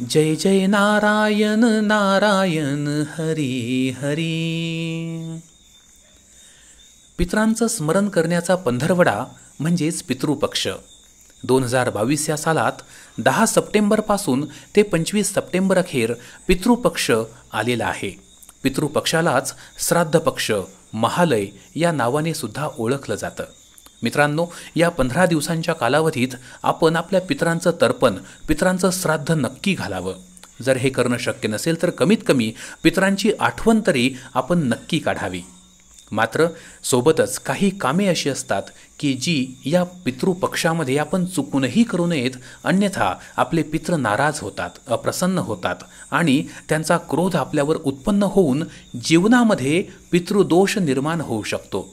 जय जय नारायण नारायण हरी हरी पितरांचं स्मरण करण्याचा पंधरवडा म्हणजेच पितृपक्ष दोन हजार बावीस या सालात दहा सप्टेंबरपासून ते पंचवीस सप्टेंबर अखेर पितृपक्ष आलेला आहे पितृपक्षालाच पक्ष, महालय या नावाने सुद्धा ओळखलं जातं मित्रांनो या पंधरा दिवसांच्या कालावधीत आपण आपल्या पित्रांचं तर्पण पित्रांचं श्राद्ध नक्की घालावं जर हे करणं शक्य नसेल तर कमीत कमी पित्रांची आठवण तरी आपण नक्की काढावी मात्र सोबतच काही कामे अशी असतात की जी या पितृपक्षामध्ये आपण चुकूनही करू नयेत अन्यथा आपले पित्र नाराज होतात अप्रसन्न होतात आणि त्यांचा क्रोध आपल्यावर उत्पन्न होऊन जीवनामध्ये पितृदोष निर्माण होऊ शकतो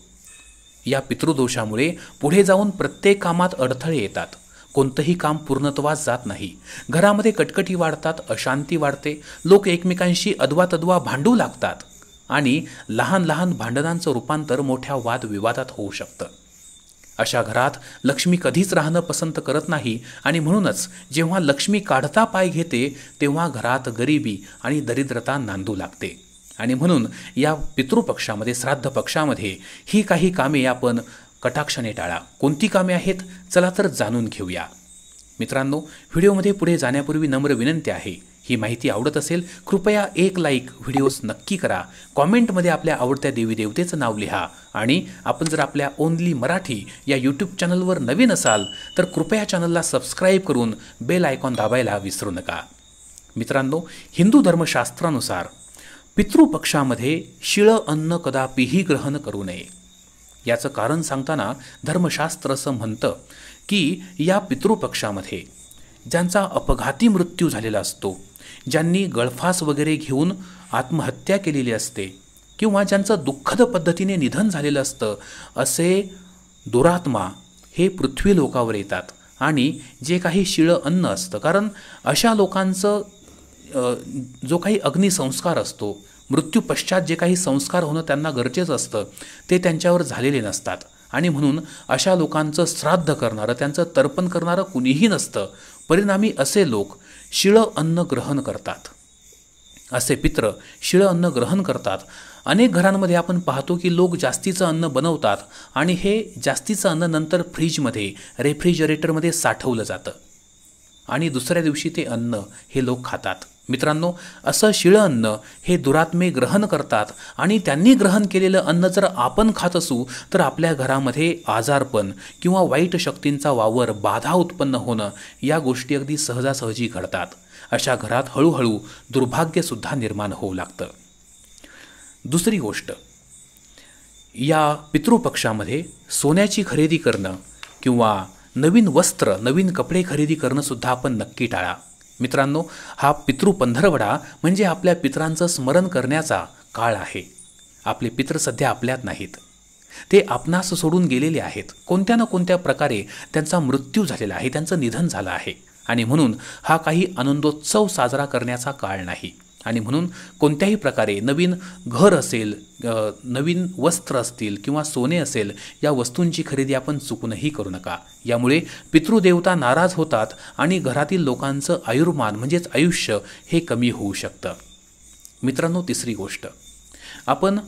या पितृदोषामुळे पुढे जाऊन प्रत्येक कामात अडथळे येतात कोणतंही काम पूर्णत्वास जात नाही घरामध्ये कटकटी वाढतात अशांती वाढते लोक एकमेकांशी अदवा तदवा भांडू लागतात आणि लहान लहान भांडणांचं रूपांतर मोठ्या वादविवादात होऊ शकतं अशा घरात लक्ष्मी कधीच राहणं पसंत करत नाही आणि म्हणूनच जेव्हा लक्ष्मी काढता पाय घेते तेव्हा घरात गरिबी आणि दरिद्रता नांदू लागते आणि म्हणून या पितृपक्षामध्ये श्राद्ध पक्षामध्ये ही काही कामे आपण कटाक्षाने टाळा कोणती कामे आहेत चला तर जाणून घेऊया मित्रांनो व्हिडिओमध्ये पुढे जाण्यापूर्वी नम्र विनंती आहे ही माहिती आवडत असेल कृपया एक लाईक व्हिडिओज नक्की करा कॉमेंटमध्ये आपल्या आवडत्या देवी देवतेचं नाव लिहा आणि आपण जर आपल्या ओनली मराठी या यूट्यूब चॅनलवर नवीन असाल तर कृपया चॅनलला सबस्क्राईब करून बेल आयकॉन दाबायला विसरू नका मित्रांनो हिंदू धर्मशास्त्रानुसार पितृपक्षामध्ये शिळं अन्न कदापिही ग्रहण करू नये याचं कारण सांगताना धर्मशास्त्र असं म्हणतं की या पितृपक्षामध्ये ज्यांचा अपघाती मृत्यू झालेला असतो ज्यांनी गळफास वगैरे घेऊन आत्महत्या केलेली असते किंवा ज्यांचं दुःखद पद्धतीने निधन झालेलं असतं असे दुरात्मा हे पृथ्वी लोकावर येतात आणि जे काही शिळं अन्न असतं कारण अशा लोकांचं जो काही अग्निसंस्कार असतो मृत्यूपश्चात जे काही संस्कार होणं त्यांना गरजेचं असतं ते त्यांच्यावर झालेले नसतात आणि म्हणून अशा लोकांचं श्राद्ध करणारं त्यांचं तर्पण करणारं कुणीही नसतं परिणामी असे लोक शिळं अन्न ग्रहण करतात असे पित्र शिळं अन्न ग्रहण करतात अनेक घरांमध्ये आपण पाहतो की लोक जास्तीचं अन्न बनवतात आणि हे जास्तीचं अन्न नंतर फ्रीजमध्ये रेफ्रिजरेटरमध्ये साठवलं जातं आणि दुसऱ्या दिवशी ते अन्न हे लोक खातात मित्रांनो असं शिळं अन्न हे दुरात्मे ग्रहण करतात आणि त्यांनी ग्रहण केलेलं अन्न जर आपण खात असू तर आपल्या घरामध्ये आजारपण किंवा वाईट शक्तींचा वावर बाधा उत्पन्न होणं या गोष्टी अगदी सहजासहजी घडतात अशा घरात हळूहळू दुर्भाग्यसुद्धा निर्माण होऊ लागतं दुसरी गोष्ट या पितृपक्षामध्ये सोन्याची खरेदी करणं किंवा नवीन वस्त्र नवीन कपडे खरेदी करणंसुद्धा आपण नक्की टाळा मित्रांनो हा पितृपंधरवडा म्हणजे आपल्या पित्रांचं स्मरण करण्याचा काळ आहे आपले पित्र सध्या आपल्यात नाहीत ते आपणास सोडून गेलेले आहेत कोणत्या ना कोणत्या प्रकारे त्यांचा मृत्यू झालेला आहे त्यांचं निधन झालं आहे आणि म्हणून हा काही आनंदोत्सव साजरा करण्याचा काळ नाही आणि म्हणून कोणत्याही प्रकारे नवीन घर असेल नवीन वस्त्र असतील किंवा सोने असेल या वस्तूंची खरेदी आपण चुकूनही करू नका यामुळे पितृदेवता नाराज होतात आणि घरातील लोकांचं आयुर्मान म्हणजेच आयुष्य हे कमी होऊ शकतं मित्रांनो तिसरी गोष्ट आपण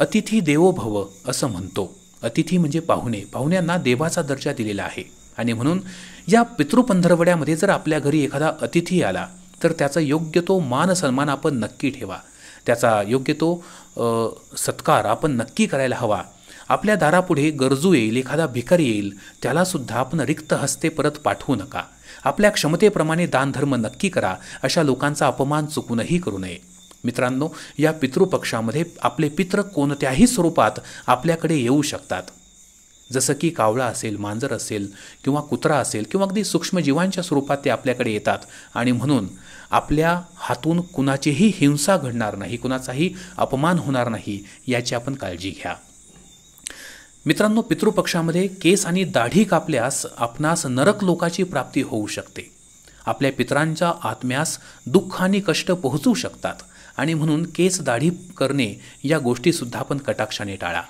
अतिथी देवो भव असं म्हणतो अतिथी म्हणजे पाहुणे पाहुण्यांना देवाचा दर्जा दिलेला आहे आणि म्हणून या पितृपंधरवड्यामध्ये जर आपल्या घरी एखादा अतिथी आला तर त्याचा योग्य तो मान सन्मान आपण नक्की ठेवा त्याचा योग्य तो सत्कार आपण नक्की करायला हवा आपल्या दारापुढे गरजू येईल एखादा भिकर येईल त्यालासुद्धा आपण रिक्त हस्ते परत पाठवू नका आपल्या क्षमतेप्रमाणे दानधर्म नक्की करा अशा लोकांचा अपमान चुकूनही करू नये मित्रांनो या पितृपक्षामध्ये आपले पित्र कोणत्याही स्वरूपात आपल्याकडे येऊ शकतात जसं की कावळा असेल मांजर असेल किंवा कुत्रा असेल किंवा अगदी सूक्ष्मजीवांच्या स्वरूपात ते आपल्याकडे येतात आणि म्हणून आपल्या हातून कुणाचीही हिंसा घडणार नाही कुणाचाही अपमान होणार नाही याची आपण काळजी घ्या मित्रांनो पितृपक्षामध्ये केस आणि दाढी कापल्यास आपणास नरक लोकाची प्राप्ती होऊ शकते आपल्या पित्रांच्या आत्म्यास दुःख आणि कष्ट पोहोचू शकतात आणि म्हणून केस दाढी करणे या गोष्टीसुद्धा आपण कटाक्षाने टाळा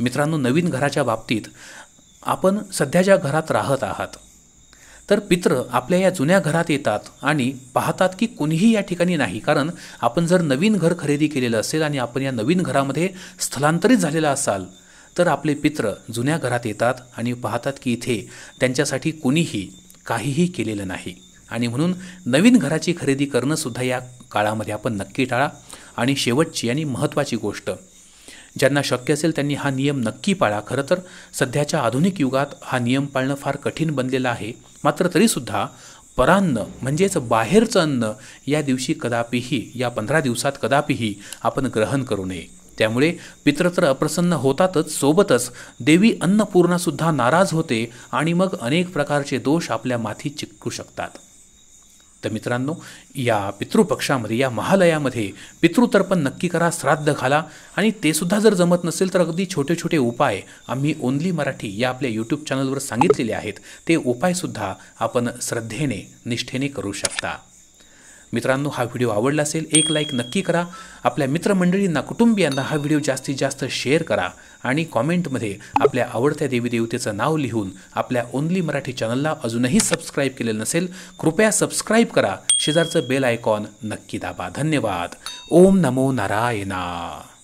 मित्रांनो नवीन घराच्या बाबतीत आपण सध्या ज्या घरात राहत आहात तर पित्र आपल्या या जुन्या घरात येतात आणि पाहतात की कुणीही या ठिकाणी नाही कारण आपण जर नवीन घर खरेदी केलेलं असेल आणि आपण या नवीन घरामध्ये स्थलांतरित झालेला असाल तर आपले पित्र जुन्या घरात येतात आणि पाहतात की इथे त्यांच्यासाठी कुणीही काहीही केलेलं नाही आणि म्हणून नवीन घराची खरेदी करणंसुद्धा या काळामध्ये आपण नक्की टाळा आणि शेवटची आणि महत्त्वाची गोष्ट ज्यांना शक्य असेल त्यांनी हा नियम नक्की पाळा खरं तर सध्याच्या आधुनिक युगात हा नियम पाळणं फार कठीण बनलेला आहे मात्र तरीसुद्धा परान्न म्हणजेच बाहेरचं अन्न या दिवशी कदापिही या पंधरा दिवसात कदापिही आपण ग्रहण करू नये त्यामुळे पित्र तर अप्रसन्न होतातच सोबतच देवी अन्नपूर्णासुद्धा नाराज होते आणि मग अनेक प्रकारचे दोष आपल्या माथी चिकटू शकतात तर मित्रांनो या पितृपक्षामध्ये या महालयामध्ये पितृतर्पण नक्की करा श्राद्ध घाला आणि ते सुद्धा जर जमत नसेल तर अगदी छोटे छोटे उपाय आम्ही ओनली मराठी या आपल्या यूट्यूब चॅनलवर सांगितलेले आहेत ते उपायसुद्धा आपण श्रद्धेने निष्ठेने करू शकता मित्रांनो हा व्हिडिओ आवडला असेल एक लाईक नक्की करा आपल्या मित्रमंडळींना कुटुंबियांना हा व्हिडिओ जास्तीत जास्त शेअर करा आणि कॉमेंटमध्ये आपल्या आवडत्या देवीदेवतेचं नाव लिहून आपल्या ओनली मराठी चॅनलला अजूनही सबस्क्राईब केलेलं नसेल कृपया सबस्क्राईब करा शेजारचं बेल आयकॉन नक्की दाबा धन्यवाद ओम नमो नारायणा